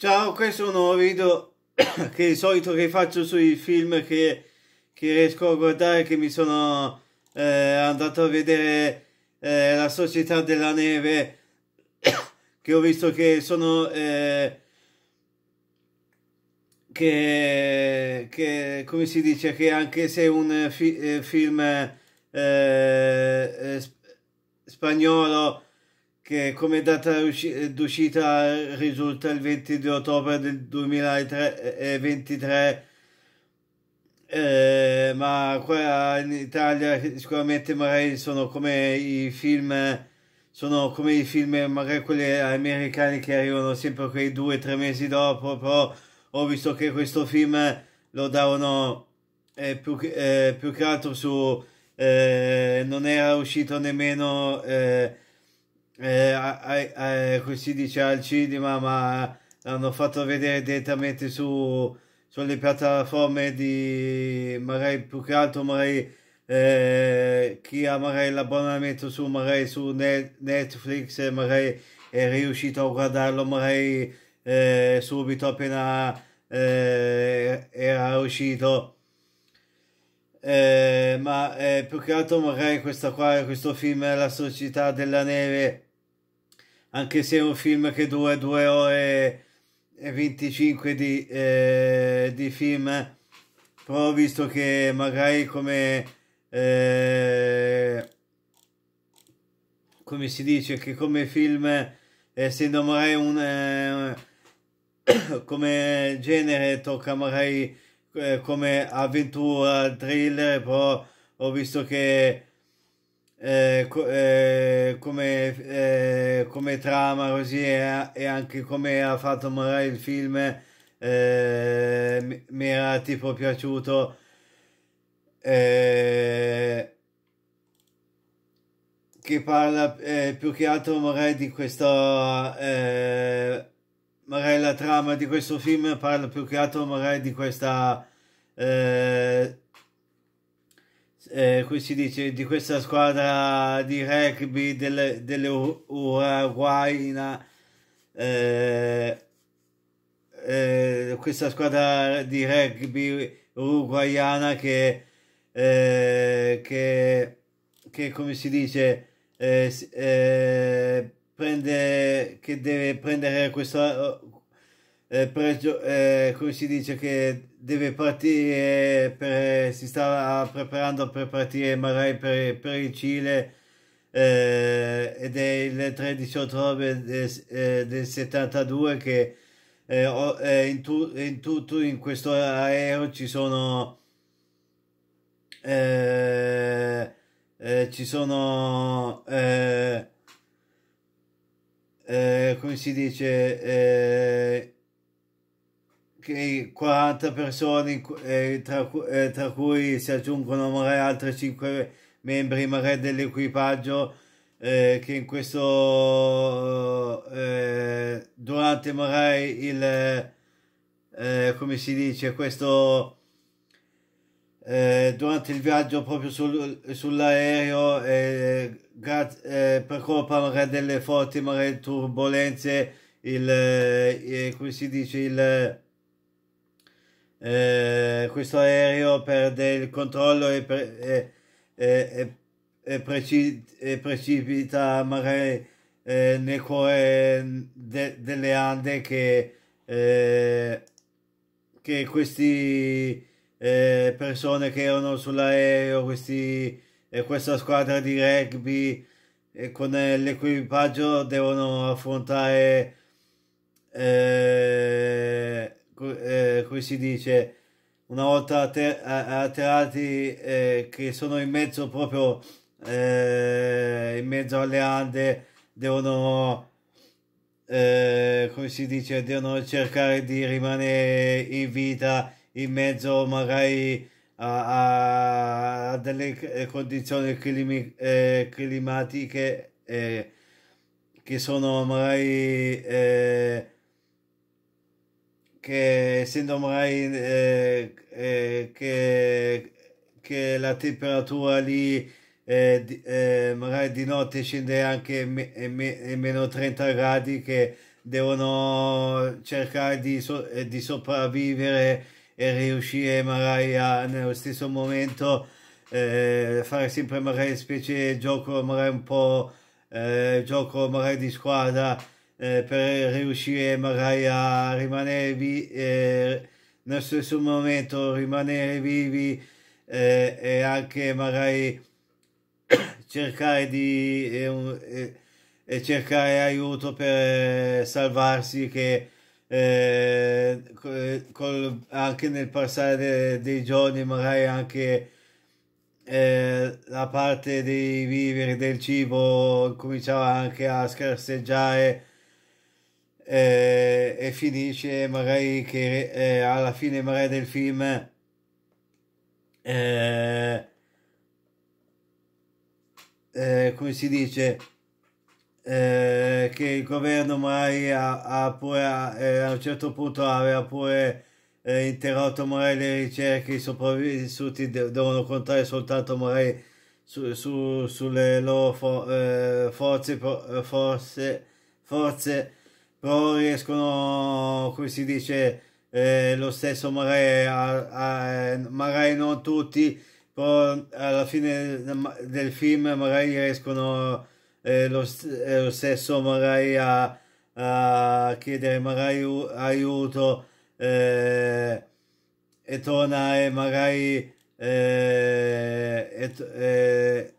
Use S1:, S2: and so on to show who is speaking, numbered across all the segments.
S1: Ciao, questo è un nuovo video che di solito che faccio sui film che, che riesco a guardare, che mi sono eh, andato a vedere eh, La Società della Neve, che ho visto che sono... Eh, che, che, come si dice, che anche se è un fi eh, film eh, eh, spagnolo che come data d'uscita risulta il 22 ottobre del 2023 eh, ma qua in Italia sicuramente magari sono come i film sono come i film magari quelli americani che arrivano sempre quei due o tre mesi dopo però ho visto che questo film lo davano eh, più, eh, più, che altro su eh, non era uscito nemmeno eh, eh, eh, eh, si dice al cinema, ma l'hanno fatto vedere direttamente su, sulle piattaforme di magari più che altro magari eh, chi ha magari l'abbonamento su magari su net, Netflix magari è riuscito a guardarlo magari eh, subito appena eh, era uscito eh, ma eh, più che altro magari questa qua, questo film La società della neve anche se è un film che dura 2 ore e 25 di, eh, di film, però visto che magari come, eh, come si dice, che come film, eh, essendo magari un... Eh, come genere tocca magari eh, come avventura, thriller, però ho visto che eh, co- eh, come, eh, come, trama così e, eh, e, anche come ha fatto Morai il film eh, mi, mi era tipo piaciuto eh, che parla più che altro Morai di questo magari la trama di questo film parla più che altro magari di questa eh, eh, qui si dice di questa squadra di rugby delle, delle Uruguayna eh, eh, questa squadra di rugby uruguayana che, eh, che, che come si dice eh, eh, prende che deve prendere questo eh, pregio, eh, come si dice che deve partire per, si sta preparando per partire magari per, per il Cile eh, ed è il 13 ottobre del, eh, del 72 che eh, eh, in, tu, in, tutto in questo aereo ci sono ci sono come si dice 40 persone, eh, tra, eh, tra, cui si aggiungono magari altri 5 membri magari dell'equipaggio eh, che in questo eh, durante magari il come si dice questo durante il viaggio proprio sul, sull'aereo per colpa magari delle forti magari turbulenze il come si dice il eh, questo aereo perde il controllo e, pre, e, e, e preci, precipita magari eh, nel cuore de, delle Ande che, eh, che queste eh, persone che erano sull'aereo, questi, eh, questa squadra di rugby con l'equipaggio devono affrontare eh, eh, come si dice, una volta atterrati eh, che sono in mezzo proprio eh, in mezzo alle Ande, devono eh, come si dice, devono cercare di rimanere in vita in mezzo magari a, a delle eh, condizioni climi, eh, climatiche che sono magari che essendo ormai eh, eh, che, che, la temperatura lì eh, eh magari di notte scende anche me, me, meno 30 gradi che devono cercare di, so, eh, di sopravvivere e riuscire magari a, nello stesso momento eh, fare sempre magari specie gioco magari un po' gioco magari di squadra eh, per riuscire magari a rimanere vivi eh, nello stesso momento, rimanere vivi eh, e anche magari cercare di eh, eh cercare aiuto per eh, salvarsi che eh, col, anche nel passare de, dei giorni magari anche eh, la parte dei viveri del cibo cominciava anche a scarseggiare eh, e finisce magari che eh, alla fine magari del film eh, eh, come si dice eh, che il governo mai ha, ha pure a, a un certo punto aveva pure interrotto magari le ricerche i sopravvissuti devono contare soltanto magari su, su, sulle loro for, eh, forze, forze, forze però riescono, come si dice, eh, lo stesso magari, a, a, magari non tutti, però alla fine del film magari riescono eh, lo, eh, lo, stesso magari a, a chiedere magari u, aiuto eh, e tornare magari e, eh, e,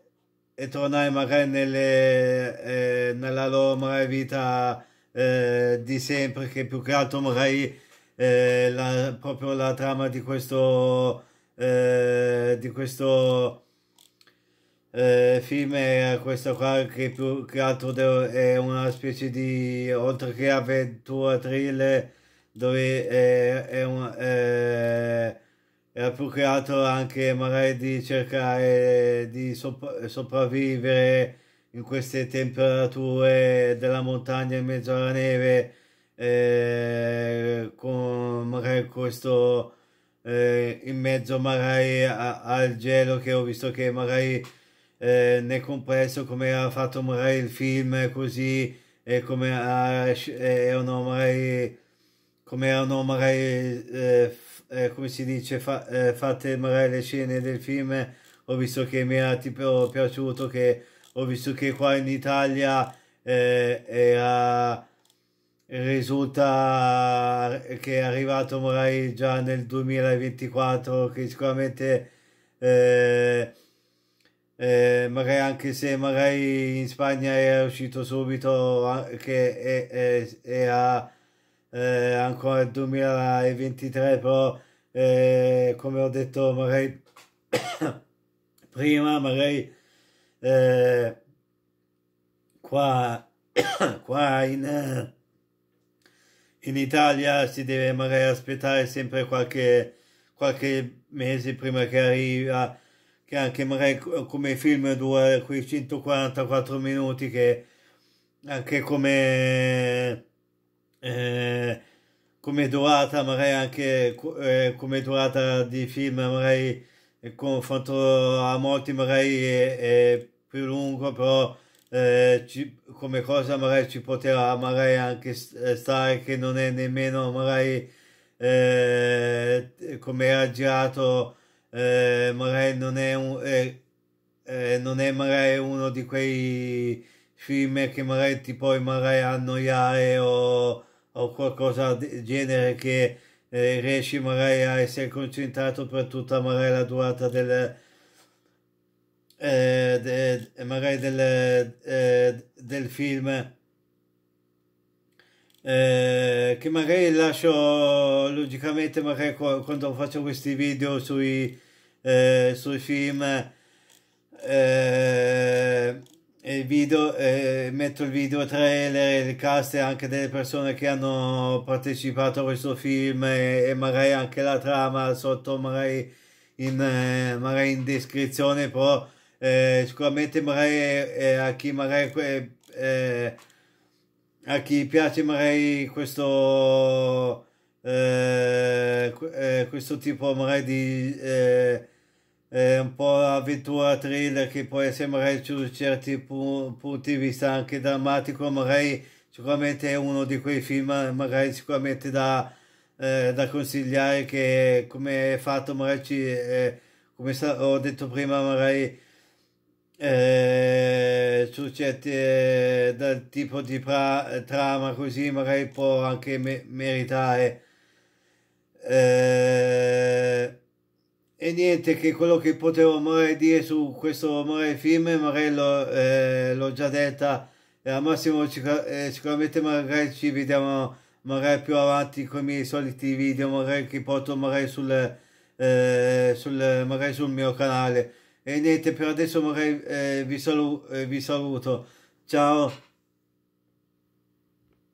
S1: eh, tornare magari nelle, nella loro magari vita eh, di sempre che più che altro magari eh, la, proprio la trama di questo eh, di questo eh, film è questa qua che più che altro è una specie di oltre che avventura thriller dove è, è un era eh, più che altro anche magari di cercare di sopra sopravvivere in queste temperature della montagna in mezzo alla neve eh, con magari questo eh, in mezzo magari a, al gelo che ho visto che magari eh, nel complesso come ha fatto magari il film così e come ha, erano magari come erano magari eh, f, eh, come si dice fa, eh, fatte magari le scene del film ho visto che mi ha tipo piaciuto che ho visto che qua in Italia eh, era, risulta che è arrivato Morai già nel 2024 che sicuramente eh, eh, magari anche se magari in Spagna è uscito subito che è, è, era eh, ancora il 2023 però eh, come ho detto magari prima magari eh, qua, qua in, in, Italia si deve magari aspettare sempre qualche, qualche mese prima che arriva, che anche magari come film dura quei 144 minuti che anche come... Eh, come durata, magari anche eh, come durata di film, magari il confronto a molti magari è, è più lungo, però eh, ci, come cosa magari ci poteva magari anche eh, stare che non è nemmeno magari eh, come era girato, eh, magari non è, un, eh, non è magari uno di quei film che magari ti puoi magari annoiare o, o qualcosa del genere che eh, riesci magari a essere concentrato per tutta magari la durata del eh, de, magari del, eh, del film eh, che magari lascio logicamente magari quando faccio questi video sui, eh, sui film eh, video, eh, metto il video trailer, il cast e anche delle persone che hanno partecipato a questo film e, e magari anche la trama sotto magari in, eh, magari in descrizione, però eh, sicuramente magari eh, a chi magari eh, a chi piace magari questo eh, questo tipo magari di eh, un po' avventura thriller che può essere magari su certi pu punti di vista anche drammatico, magari sicuramente è uno di quei film magari sicuramente da, eh, da consigliare che come è fatto magari ci, eh, come ho detto prima magari eh, su certi eh, dal tipo di trama così magari può anche me meritare eh, e niente, che quello che potevo more dire su questo more film, magari l'ho, eh, già detta, e eh, al massimo eh, sicuramente magari ci vediamo magari più avanti con i miei soliti video, magari che porto magari sul, eh, sul, magari sul mio canale. E niente, per adesso magari eh, vi, salu eh, vi saluto. Ciao!